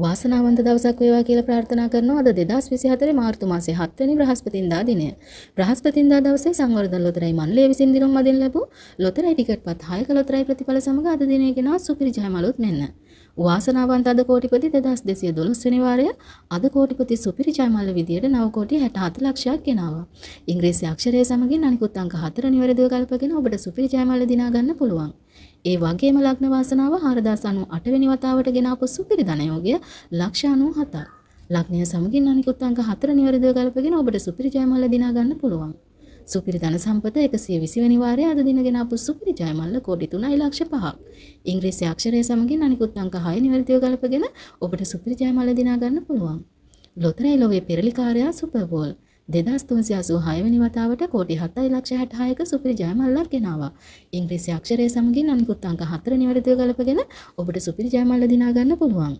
වාසනාවන්ත දවසක් වේවා කියලා ප්‍රාර්ථනා කරනවා අද 2024 මාර්තු මාසයේ 7 වෙනි බ්‍රහස්පතින්දා දිනය. බ්‍රහස්පතින්දා දවසේ සංවර්ධන ලොතරැයි මණ්ඩලය විසින් දිනුම් මදින් ලැබූ ලොතරැයි ටිකට් පත් 6ක ලොතරැයි ප්‍රතිඵල සමග අද දිනයේ ගෙනා සුපිරි ජයමලුත් මෙන්න. වාසනාවන්තද කෝටිපති 2212 වෙනිවාරය අද කෝටිපති සුපිරි ජයමල්ල විදියට 9 කෝටි 67 ලක්ෂයක් ගෙනාවා. ඉංග්‍රීසි අක්ෂරය සමගින් අනිකුත් අංක 4 නිවැරදිව ගල්පගෙන ඔබට සුපිරි ජයමල්ල දිනා ගන්න පුළුවන්. ඒ වගේම ලග්න වාසනාව 4098 වෙනි වතාවට ගෙනාපු සුපිරි ධනයෝගය ලක්ෂ 97ක්. ලග්නය සමගින් අනිකුත් අංක 4 නිවැරදිව ගල්පගෙන ඔබට සුපිරි ජයමල්ල දිනා ගන්න පුළුවන්. සුපිරි ධන සම්පත 120 වෙනි වාරයේ අද දින ගෙන අපු සුපිරි ජයමල්ල කෝටි 3යි ලක්ෂ 5ක්. ඉංග්‍රීසි අක්ෂරය සමගින් අනිකුත් අංක 6 නිවැරදිව ගලපගෙන ඔබට සුපිරි ජයමල්ල දිනා ගන්න පුළුවන්. ලොතරැයි ලොවේ පෙරලිකාරයා සුපර් බෝල් දෙදස් තුන්සිය අසූ හයවැනි වතාවට කෝටි හතයි ලක්ෂ හැටහායක සුපිරි ජයමල්ලක් ගෙනවා. ඉංග්‍රීසි අක්ෂරය සමගින් අනිකුත් අංක හතර නිවැරදිව ගලපගෙන ඔබට සුපිරි ජයමල්ල දිනා ගන්න පුළුවන්.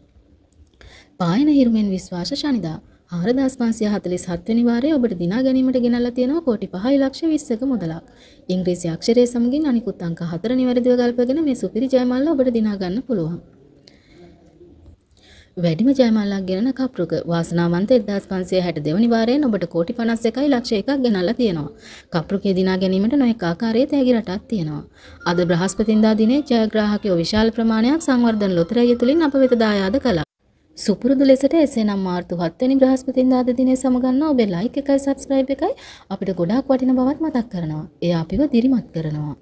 පායන හිරුමෙන් විශ්වාස ශනිදා ආරදස්පාසිය හතලිස් හත්වනිවාරය ඔබට දිනා ගැනීමට ගෙනල්ලා තියෙනවා කෝටි පහයි ලක්ෂ විස්සක මුදලක්. ඉංග්‍රීසි අක්ෂරය සමගින් අනිකුත් අංක හතර නිවැරදිව ගල්පගෙන මේ සුපිරි ජයමල්ල ඔබට දිනා ගන්න පුළුවන්. වැඩිම ජයමල්ලක් ගෙනන කප්රුක වාසනාවන්ත 1560 දෙවනි වාරයෙන් ඔබට කෝටි 51යි ලක්ෂ එකක් ගෙනල්ලා තියෙනවා. කප්රුකේ දිනා ගැනීමට නොඑක ආකාරයේ තෑගි රටක් තියෙනවා. අද බ්‍රහස්පතින්දා දිනේ ජයග්‍රාහකයෝ විශාල ප්‍රමාණයක් සංවර්ධන ලොතරැිය තුලින් අප වෙත දායාද කළා. සුපුරුදු ලෙසට එසේනම් මාර්තු 7 වෙනි බ්‍රහස්පතින්දාද දිනේ සමගන්නා ඔබේ ලයික් එකයි subscribe එකයි අපිට ගොඩාක් වටින බවත් මතක් කරනවා. ඒ අපිව දිරිමත් කරනවා.